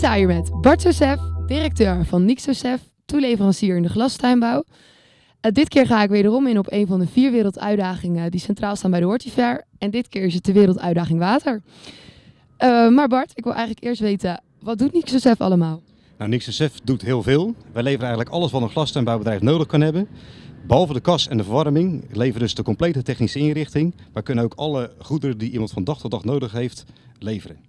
sta hier met Bart Josef, directeur van Nix toeleverancier in de glastuinbouw. Eh, dit keer ga ik wederom in op een van de vier werelduitdagingen die centraal staan bij de Hortifair. En dit keer is het de werelduitdaging water. Eh, maar Bart, ik wil eigenlijk eerst weten, wat doet Nix allemaal? Nou, Nix doet heel veel. Wij leveren eigenlijk alles wat een glastuinbouwbedrijf nodig kan hebben. Behalve de kas en de verwarming leveren dus de complete technische inrichting. Maar kunnen ook alle goederen die iemand van dag tot dag nodig heeft leveren.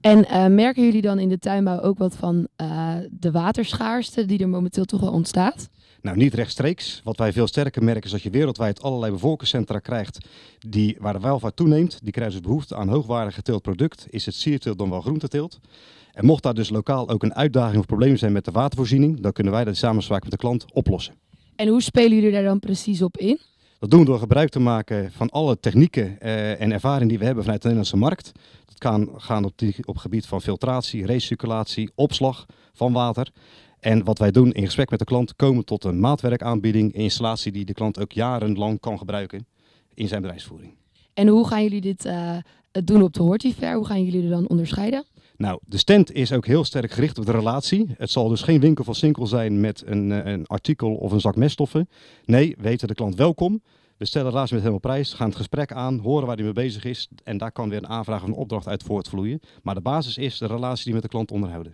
En eh, merken jullie dan in de tuinbouw ook wat van eh, de waterschaarste die er momenteel toch al ontstaat? Nou, niet rechtstreeks. Wat wij veel sterker merken is dat je wereldwijd allerlei bevolkingscentra krijgt die, waar de welvaart toeneemt. Die krijgen dus behoefte aan hoogwaardig geteeld product. Is het sierteelt dan wel groenteteelt? En mocht daar dus lokaal ook een uitdaging of probleem zijn met de watervoorziening, dan kunnen wij dat in samenspraak met de klant oplossen. En hoe spelen jullie daar dan precies op in? Dat doen we door gebruik te maken van alle technieken eh, en ervaring die we hebben vanuit de Nederlandse markt. Dat kan gaan op, die, op gebied van filtratie, recirculatie, opslag van water. En wat wij doen in gesprek met de klant, komen tot een maatwerkaanbieding, een installatie die de klant ook jarenlang kan gebruiken in zijn bedrijfsvoering. En hoe gaan jullie dit eh, doen op de Hortifair? Hoe gaan jullie er dan onderscheiden? Nou, de stand is ook heel sterk gericht op de relatie. Het zal dus geen winkel van Sinkel zijn met een, eh, een artikel of een zak meststoffen. Nee, weten de klant welkom. We stellen relatie met hem op prijs, gaan het gesprek aan, horen waar hij mee bezig is. En daar kan weer een aanvraag of een opdracht uit voortvloeien. Maar de basis is de relatie die we met de klant onderhouden.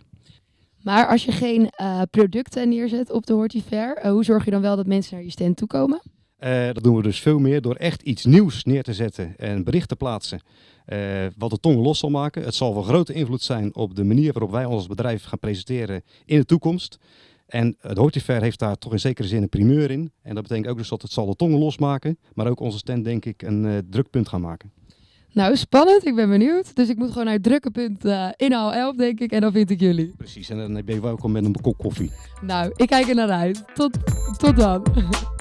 Maar als je geen eh, producten neerzet op de Hortifair, eh, hoe zorg je dan wel dat mensen naar je stand toekomen? Eh, dat doen we dus veel meer door echt iets nieuws neer te zetten en bericht te plaatsen. Eh, wat de tong los zal maken. Het zal van grote invloed zijn op de manier waarop wij ons bedrijf gaan presenteren in de toekomst. En het Hortifair heeft daar toch in zekere zin een primeur in. En dat betekent ook dus dat het zal de tongen losmaken, maar ook onze stand denk ik een uh, drukpunt gaan maken. Nou, spannend. Ik ben benieuwd. Dus ik moet gewoon naar het drukke punt uh, 11, denk ik. En dan vind ik jullie. Precies. En dan ben je welkom met een kop koffie. Nou, ik kijk er naar uit. Tot, tot dan.